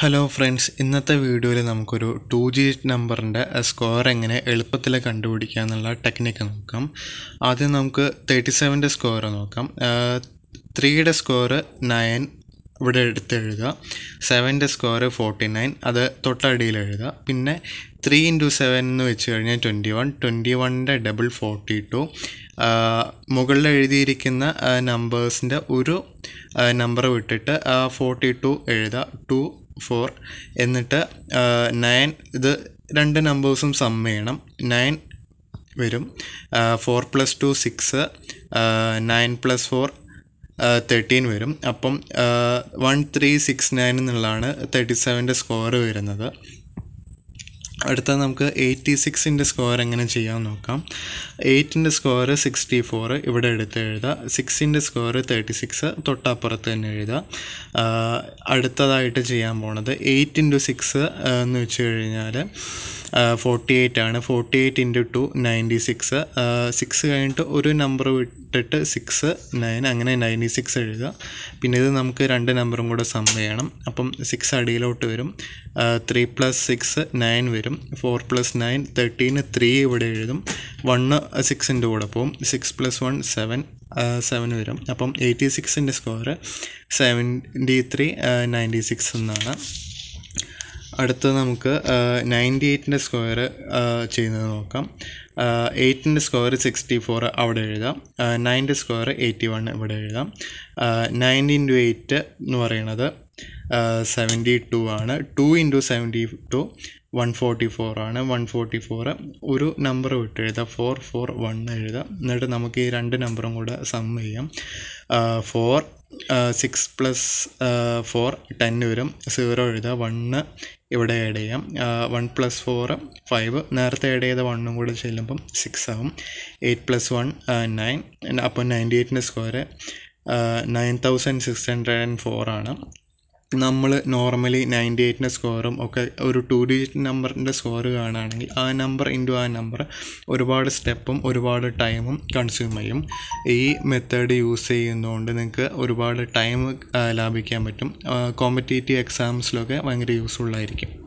hello friends ഇന്നത്തെ വീഡിയോയിൽ നമുക്കൊരു ടു ജി നമ്പറിൻ്റെ സ്കോർ എങ്ങനെ എളുപ്പത്തിൽ കണ്ടുപിടിക്കുക എന്നുള്ള ടെക്നിക്ക് നോക്കാം ആദ്യം നമുക്ക് തേർട്ടി സെവൻ്റെ സ്കോർ നോക്കാം ത്രീയുടെ സ്കോർ നയൻ ഇവിടെ എടുത്ത് എഴുതുക സെവൻ്റെ സ്കോർ ഫോർട്ടി നയൻ അത് തൊട്ടടിയിൽ എഴുതുക പിന്നെ ത്രീ ഇൻറ്റു സെവൻ എന്ന് വെച്ച് കഴിഞ്ഞാൽ ട്വൻറ്റി വൺ ട്വൻറ്റി വണ്ണിൻ്റെ ഡബിൾ ഫോർട്ടി ടു മുകളിൽ എഴുതിയിരിക്കുന്ന നമ്പേഴ്സിൻ്റെ ഒരു നമ്പർ വിട്ടിട്ട് ഫോർട്ടി ടു എഴുതുക ടു ഫോർ എന്നിട്ട് നയൻ ഇത് രണ്ട് നമ്പേഴ്സും സം ചെയ്യണം നയൻ വരും four plus two six nine plus four thirteen വരും അപ്പം വൺ ത്രീ സിക്സ് നയൻ എന്നുള്ളതാണ് തേർട്ടി സെവൻ്റെ സ്കോർ വരുന്നത് അടുത്ത നമുക്ക് എയ്റ്റി സിക്സിൻ്റെ സ്ക്വയർ എങ്ങനെ ചെയ്യാമെന്ന് നോക്കാം എയ്റ്റിൻ്റെ സ്ക്വയർ സിക്സ്റ്റി ഫോർ ഇവിടെ എടുത്ത് എഴുതാം സിക്സിൻ്റെ സ്ക്വയർ തേർട്ടി സിക്സ് തൊട്ടപ്പുറത്ത് തന്നെ എഴുതാം അടുത്തതായിട്ട് ചെയ്യാൻ പോണത് എയ്റ്റ് ഇൻറ്റു സിക്സ് എന്ന് വെച്ച് കഴിഞ്ഞാൽ ഫോർട്ടി uh, എയ്റ്റ് ആണ് forty eight into two ninety six six കഴിഞ്ഞിട്ട് ഒരു നമ്പർ വിട്ടിട്ട് സിക്സ് നയൻ അങ്ങനെ നയൻറ്റി സിക്സ് എഴുതുക പിന്നെ ഇത് നമുക്ക് രണ്ട് നമ്പറും കൂടെ സം ചെയ്യണം അപ്പം സിക്സ് അടിയിലോട്ട് വരും ത്രീ പ്ലസ് സിക്സ് നയൻ വരും four plus nine thirteen three ഇവിടെ എഴുതും വണ്ണ് സിക്സിൻ്റെ uh, കൂടെ പോകും six plus one seven seven വരും അപ്പം എയ്റ്റി സിക്സിൻ്റെ score seventy three ninety six എന്നാണ് അടുത്ത് നമുക്ക് നയൻറ്റി എയ്റ്റിൻ്റെ സ്ക്വയർ ചെയ്യുന്നത് നോക്കാം എയ്റ്റിൻ്റെ സ്ക്വയർ സിക്സ്റ്റി ഫോർ അവിടെ എഴുതാം നയൻ്റെ സ്ക്വയർ എയ്റ്റി വൺ ഇവിടെ എഴുതാം നയൻ ഇൻറ്റു എയ്റ്റ് എന്ന് പറയുന്നത് സെവൻറ്റി ടു ആണ് two into seventy two one forty four ആണ് വൺ ഫോർട്ടി ഫോർ ഒരു നമ്പർ വിട്ട് എഴുതാം ഫോർ ഫോർ വൺ എഴുതാം എന്നിട്ട് നമുക്ക് ഈ രണ്ട് നമ്പറും കൂടെ സമ്മ് ചെയ്യാം four six plus four ten വരും സീറോ എഴുതുക വണ്ണ് ഇവിടെ ആഡ് ചെയ്യാം വൺ പ്ലസ് ഫോർ ഫൈവ് നേരത്തെ ആഡ് ചെയ്ത വണ്ണും കൂടെ ചെല്ലുമ്പം സിക്സ് ആവും എയ്റ്റ് പ്ലസ് വൺ നയൻ അപ്പോൾ നയൻറ്റി എയ്റ്റിൻ്റെ square nine thousand six hundred and four ആണ് നമ്മൾ നോർമലി നയൻറ്റി എയ്റ്റിൻ്റെ സ്കോറും ഒക്കെ ഒരു ടു ഡിജിറ്റ് നമ്പറിൻ്റെ സ്കോർ കാണുകയാണെങ്കിൽ ആ നമ്പർ ഇൻറ്റു ആ നമ്പർ ഒരുപാട് സ്റ്റെപ്പും ഒരുപാട് ടൈമും കൺസ്യൂം ചെയ്യും ഈ മെത്തേഡ് യൂസ് ചെയ്യുന്നതുകൊണ്ട് നിങ്ങൾക്ക് ഒരുപാട് ടൈം ലാഭിക്കാൻ പറ്റും കോമ്പറ്റേറ്റീവ് എക്സാംസിലൊക്കെ ഭയങ്കര യൂസ്ഫുള്ളായിരിക്കും